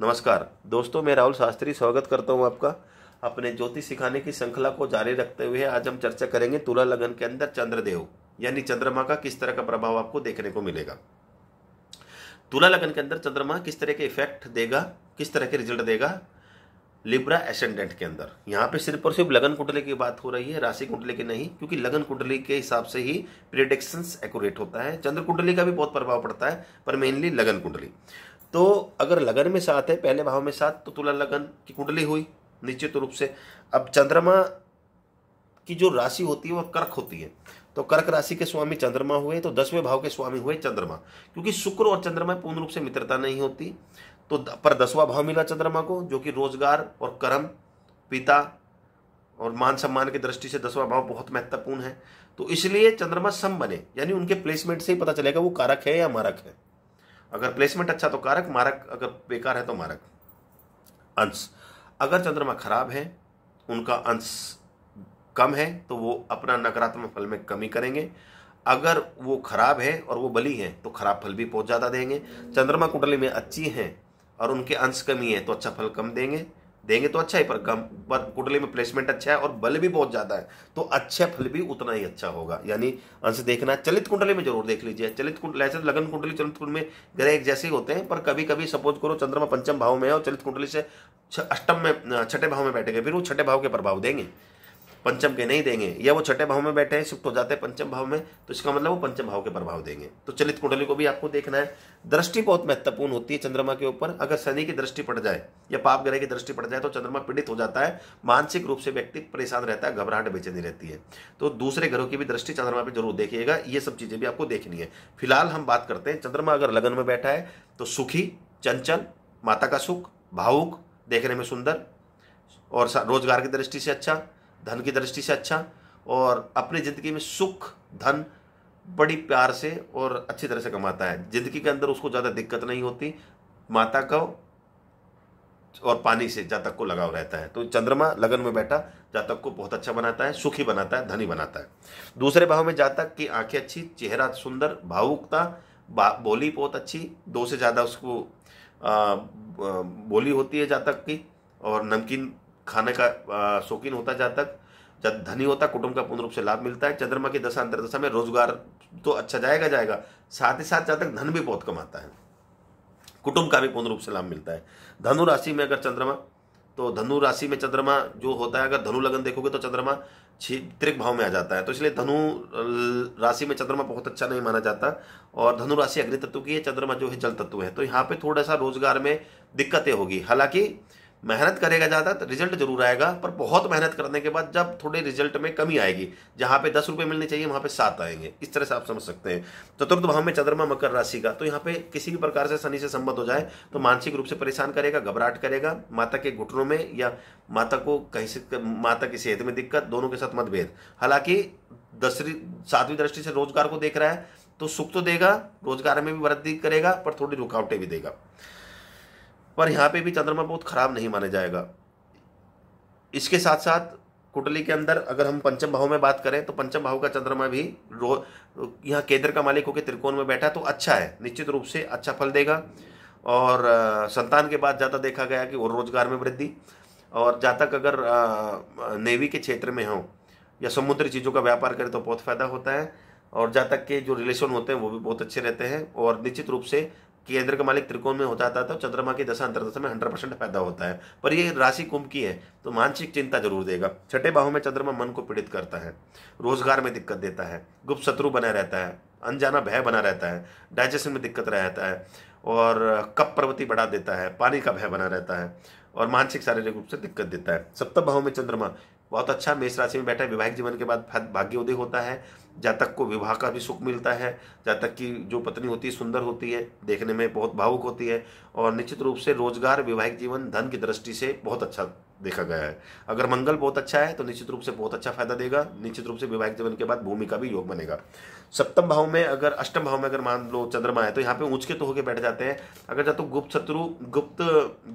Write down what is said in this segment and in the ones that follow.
नमस्कार दोस्तों मैं राहुल शास्त्री स्वागत करता हूं आपका अपने ज्योतिष सिखाने की श्रृंखला को जारी रखते हुए आज हम चर्चा करेंगे तुला लगन के अंदर चंद्रदेव यानी चंद्रमा का किस तरह का प्रभाव आपको देखने को मिलेगा तुला लगन के अंदर चंद्रमा किस तरह के इफेक्ट देगा किस तरह के रिजल्ट देगा लिब्रा एसेंडेंट के अंदर यहाँ पे सिर्फ और सिर्फ लगन कुंडली की बात हो रही है राशि कुंडली की नहीं क्योंकि लगन कुंडली के हिसाब से ही प्रिडिक्शंस एक्यूरेट होता है चंद्र कुंडली का भी बहुत प्रभाव पड़ता है पर मेनली लगन कुंडली तो अगर लगन में साथ है पहले भाव में साथ तो तुला लगन की कुंडली हुई निश्चित रूप से अब चंद्रमा की जो राशि होती है वह कर्क होती है तो कर्क राशि के स्वामी चंद्रमा हुए तो दसवें भाव के स्वामी हुए चंद्रमा क्योंकि शुक्र और चंद्रमा पूर्ण रूप से मित्रता नहीं होती तो पर दसवां भाव मिला चंद्रमा को जो कि रोजगार और कर्म पिता और मान सम्मान की दृष्टि से दसवां भाव बहुत महत्वपूर्ण है तो इसलिए चंद्रमा सम बने यानी उनके प्लेसमेंट से ही पता चलेगा वो कारक है या मारक है अगर प्लेसमेंट अच्छा तो कारक मारक अगर बेकार है तो मारक अंश अगर चंद्रमा खराब है उनका अंश कम है तो वो अपना नकारात्मक फल में कमी करेंगे अगर वो खराब है और वो बली है तो खराब फल भी बहुत ज़्यादा देंगे चंद्रमा कुंडली में अच्छी है और उनके अंश कमी है तो अच्छा फल कम देंगे देंगे तो अच्छा ही पर कम पर कुंडली में प्लेसमेंट अच्छा है और बल भी बहुत ज़्यादा है तो अच्छा फल भी उतना ही अच्छा होगा यानी अंश देखना चलित कुंडली में जरूर देख लीजिए चलित कुंडली ऐसे तो लगन कुंडली चलित कुंडली में ग्रह एक जैसे ही होते हैं पर कभी कभी सपोज करो चंद्रमा पंचम भाव में है और चलित कुंडली से अष्टम में छठे भाव में बैठेंगे फिर वो छठे भाव के प्रभाव देंगे पंचम के नहीं देंगे या वो छठे भाव में बैठे हैं शिफ्ट हो जाते हैं पंचम भाव में तो इसका मतलब वो पंचम भाव के प्रभाव देंगे तो चलित कुंडली को भी आपको देखना है दृष्टि बहुत महत्वपूर्ण होती है चंद्रमा के ऊपर अगर शनि की दृष्टि पड़ जाए या पाप ग्रह की दृष्टि पड़ जाए तो चंद्रमा पीड़ित हो जाता है मानसिक रूप से व्यक्ति परेशान रहता है घबराहट बेचैनी रहती है तो दूसरे घरों की भी दृष्टि चंद्रमा पर जरूर देखिएगा ये सब चीज़ें भी आपको देखनी है फिलहाल हम बात करते हैं चंद्रमा अगर लगन में बैठा है तो सुखी चंचल माता का सुख भावुक देखने में सुंदर और रोजगार की दृष्टि से अच्छा धन की दृष्टि से अच्छा और अपनी ज़िंदगी में सुख धन बड़ी प्यार से और अच्छी तरह से कमाता है ज़िंदगी के अंदर उसको ज़्यादा दिक्कत नहीं होती माता का और पानी से जातक को लगाव रहता है तो चंद्रमा लगन में बैठा जातक को बहुत अच्छा बनाता है सुखी बनाता है धनी बनाता है दूसरे भाव में जातक की आंखें अच्छी चेहरा सुंदर भावुकता बोली बहुत अच्छी दो से ज़्यादा उसको आ, बोली होती है जातक की और नमकीन खाने का शौकीन होता जहाँ तक जब धनी होता कुटुंब का पूर्ण रूप से लाभ मिलता है चंद्रमा की दशा अंतरदशा में रोजगार तो अच्छा जाएगा जाएगा साथ ही साथ जातक धन भी बहुत कमाता है कुटुंब का भी पूर्ण रूप से लाभ मिलता है धनु राशि में अगर चंद्रमा तो धनु राशि में चंद्रमा जो होता है अगर धनु लगन देखोगे तो चंद्रमा त्रिक भाव में आ जाता है तो इसलिए धनु राशि में चंद्रमा बहुत अच्छा नहीं माना जाता और धनु राशि अग्नि तत्व की है चंद्रमा जो है जल तत्व है तो यहाँ पे थोड़ा सा रोजगार में दिक्कतें होगी हालांकि मेहनत करेगा ज़्यादा तो रिजल्ट जरूर आएगा पर बहुत मेहनत करने के बाद जब थोड़े रिजल्ट में कमी आएगी जहाँ पे दस रुपये मिलने चाहिए वहाँ पे सात आएंगे इस तरह से आप समझ सकते हैं चतुर्थ भाव में चंद्रमा मकर राशि का तो यहाँ पे किसी भी प्रकार से शनि से संबंध हो जाए तो मानसिक रूप से परेशान करेगा घबराहट करेगा माता के घुटनों में या माता को कहीं से माता की सेहत में दिक्कत दोनों के साथ मतभेद हालांकि दसवीं सातवीं दृष्टि से रोजगार को देख रहा है तो सुख तो देगा रोजगार में भी वृद्धि करेगा पर थोड़ी रुकावटें भी देगा पर यहाँ पे भी चंद्रमा बहुत खराब नहीं माना जाएगा इसके साथ साथ कुंडली के अंदर अगर हम पंचम भाव में बात करें तो पंचम भाव का चंद्रमा भी रो यहाँ केंद्र का मालिक होकर त्रिकोण में बैठा तो अच्छा है निश्चित रूप से अच्छा फल देगा और संतान के बाद ज़्यादा देखा गया कि और रोजगार में वृद्धि और जातक अगर नेवी के क्षेत्र में हो या समुद्री चीज़ों का व्यापार करें तो बहुत फ़ायदा होता है और जातक के जो रिलेशन होते हैं वो भी बहुत अच्छे रहते हैं और निश्चित रूप से केंद्र का मालिक त्रिकोण में होता था तो चंद्रमा की दशा अंतरदशा में हंड्रेड परसेंट पैदा होता है पर ये राशि कुंभ की है तो मानसिक चिंता जरूर देगा छठे भाव में चंद्रमा मन को पीड़ित करता है रोजगार में दिक्कत देता है गुप्त शत्रु बना रहता है अनजाना भय बना रहता है डाइजेशन में दिक्कत रहता है और कप प्रवृत्ति बढ़ा देता है पानी का भय बना रहता है और मानसिक शारीरिक रूप से दिक्कत देता है सप्तम भाव में चंद्रमा बहुत अच्छा मेष राशि में बैठा है वैवाहिक जीवन के बाद भाग्योदय होता है जातक को विवाह का भी सुख मिलता है जातक की जो पत्नी होती है सुंदर होती है देखने में बहुत भावुक होती है और निश्चित रूप से रोजगार वैवाहिक जीवन धन की दृष्टि से बहुत अच्छा देखा गया है अगर मंगल बहुत अच्छा है तो निश्चित रूप से बहुत अच्छा फायदा देगा निश्चित रूप से वैवाहिक जीवन के बाद भूमि का भी योग बनेगा सप्तम भाव में अगर अष्टम भाव में अगर मान लो चंद्रमा है तो यहाँ पे ऊंचके तो होके बैठ जाते हैं अगर जा तो गुप्त शत्रु गुप्त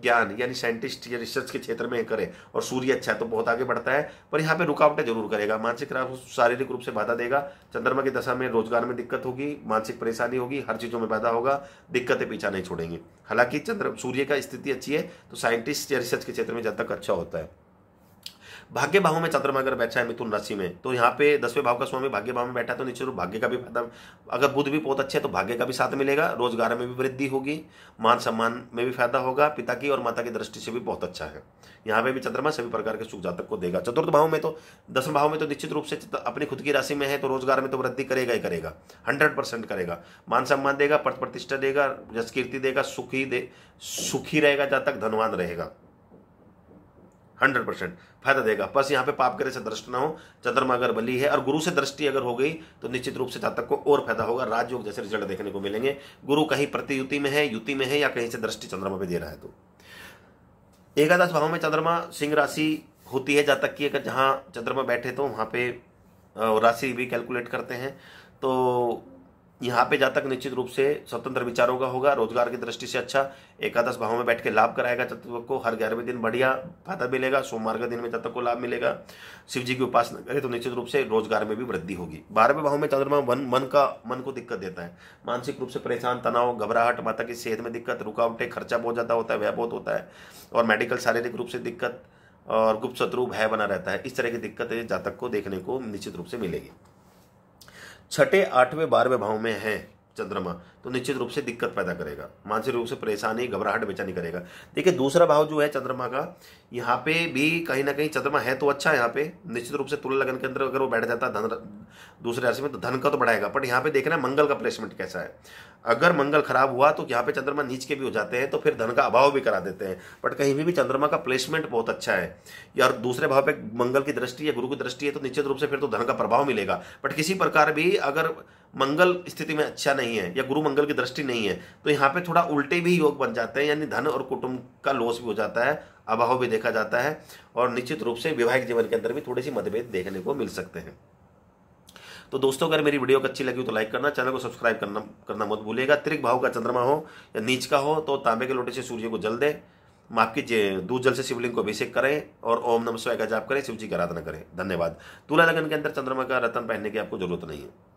ज्ञान यानी साइंटिस्ट या रिसर्च के क्षेत्र में करे और सूर्य अच्छा है तो बहुत आगे बढ़ता है पर यहाँ पे रुकावटें जरूर करेगा मानसिक शारीरिक रूप से बाधा देगा चंद्रमा की दशा में रोजगार में दिक्कत होगी मानसिक परेशानी होगी हर चीज़ों में पैदा होगा दिक्कतें पीछा नहीं छोड़ेंगी हालांकि चंद्र सूर्य का स्थिति अच्छी है तो साइंटिस्ट या रिसर्च के क्षेत्र में जब तक अच्छा होता है भाग्य भाव में चंद्रमा अगर बैठा है मिथुन राशि में तो यहाँ पे दसवें भाव का स्वामी भाग्य भाव में बैठा है तो निश्चित रूप भाग्य का भी फायदा अगर बुद्ध भी बहुत अच्छे है तो भाग्य का भी साथ मिलेगा रोजगार में भी वृद्धि होगी मान सम्मान में भी फायदा होगा पिता की और माता की दृष्टि से भी बहुत अच्छा है यहाँ पे भी चंद्रमा सभी प्रकार के सुख जातक को देगा चतुर्थ भाव में तो दसवें भाव में तो निश्चित रूप से अपनी खुद की राशि में है तो रोजगार में तो वृद्धि करेगा ही करेगा हंड्रेड परसेंट करेगा मान सम्मान देगा पद प्रतिष्ठा देगा जस कीर्ति देगा सुखी दे सुखी रहेगा जातक तक धनवान रहेगा हंड्रेड परसेंट फायदा देगा बस यहाँ पे पाप करे से दृष्ट ना हो चंद्रमा अगर बली है और गुरु से दृष्टि अगर हो गई तो निश्चित रूप से जातक को और फायदा होगा राजयोग जैसे रिजल्ट देखने को मिलेंगे गुरु कहीं प्रतियुति में है युति में है या कहीं से दृष्टि चंद्रमा पे दे रहा है तो एकादश भाव में चंद्रमा सिंह राशि होती है जातक की अगर जहाँ चंद्रमा बैठे तो वहाँ पे राशि भी कैलकुलेट करते हैं तो यहाँ पे जातक निश्चित रूप से स्वतंत्र विचारों का होगा रोजगार की दृष्टि से अच्छा एकादश भाव में बैठ के लाभ कराएगा जातक को हर ग्यारहवें दिन बढ़िया फायदा मिलेगा सोमवार के दिन में जातक को लाभ मिलेगा शिव जी की उपासना करें तो निश्चित रूप से रोजगार में भी वृद्धि होगी बारहवें भाव में चंद्रमा मन मन का मन को दिक्कत देता है मानसिक रूप से परेशान तनाव घबराहट माता की सेहत में दिक्कत रुकावटें खर्चा बहुत ज़्यादा होता है वह बहुत होता है और मेडिकल शारीरिक रूप से दिक्कत और गुप्त शत्रु भय बना रहता है इस तरह की दिक्कतें जातक को देखने को निश्चित रूप से मिलेगी छठे आठवें बारहवें भाव में हैं चंद्रमा तो निश्चित रूप से दिक्कत पैदा करेगा मानसिक रूप से परेशानी घबराहट बेचानी करेगा देखिए दूसरा भाव जो है चंद्रमा का यहाँ पे भी कहीं ना कहीं चंद्रमा है तो अच्छा यहाँ पे निश्चित रूप से तुला लगन के अंदर अगर वो बैठ जाता धन दूसरे राशि में तो धन का तो बढ़ाएगा बट यहाँ पे देखना मंगल का प्लेसमेंट कैसा है अगर मंगल खराब हुआ तो यहाँ पे चंद्रमा नीच के भी हो जाते हैं तो फिर धन का अभाव भी करा देते हैं बट कहीं भी, भी चंद्रमा का प्लेसमेंट बहुत अच्छा है या दूसरे भाव पे मंगल की दृष्टि या गुरु की दृष्टि है तो निश्चित रूप से फिर तो धन का प्रभाव मिलेगा बट किसी प्रकार भी अगर मंगल स्थिति में अच्छा नहीं है या गुरु मंगल की दृष्टि नहीं है तो यहाँ पे थोड़ा उल्टे भी योग बन जाते हैं यानी धन और कुटुंब का लॉस भी हो जाता है अभाव भी देखा जाता है और निश्चित रूप से वैवाहिक जीवन के अंदर भी थोड़े सी मतभेद देखने को मिल सकते हैं तो दोस्तों अगर मेरी वीडियो अच्छी लगी तो लाइक करना चैनल को सब्सक्राइब करना करना मत भूलिएगा त्रिक भाव का चंद्रमा हो या नीच का हो तो तांबे के लोटे से सूर्य को जल दें माफ कीजिए दूध जल से शिवलिंग को अभिषेक करें और ओम नम स्वाय का जाप करें शिवजी की आराधना करें धन्यवाद तुला लगन के अंदर चंद्रमा का रतन पहनने की आपको जरूरत नहीं है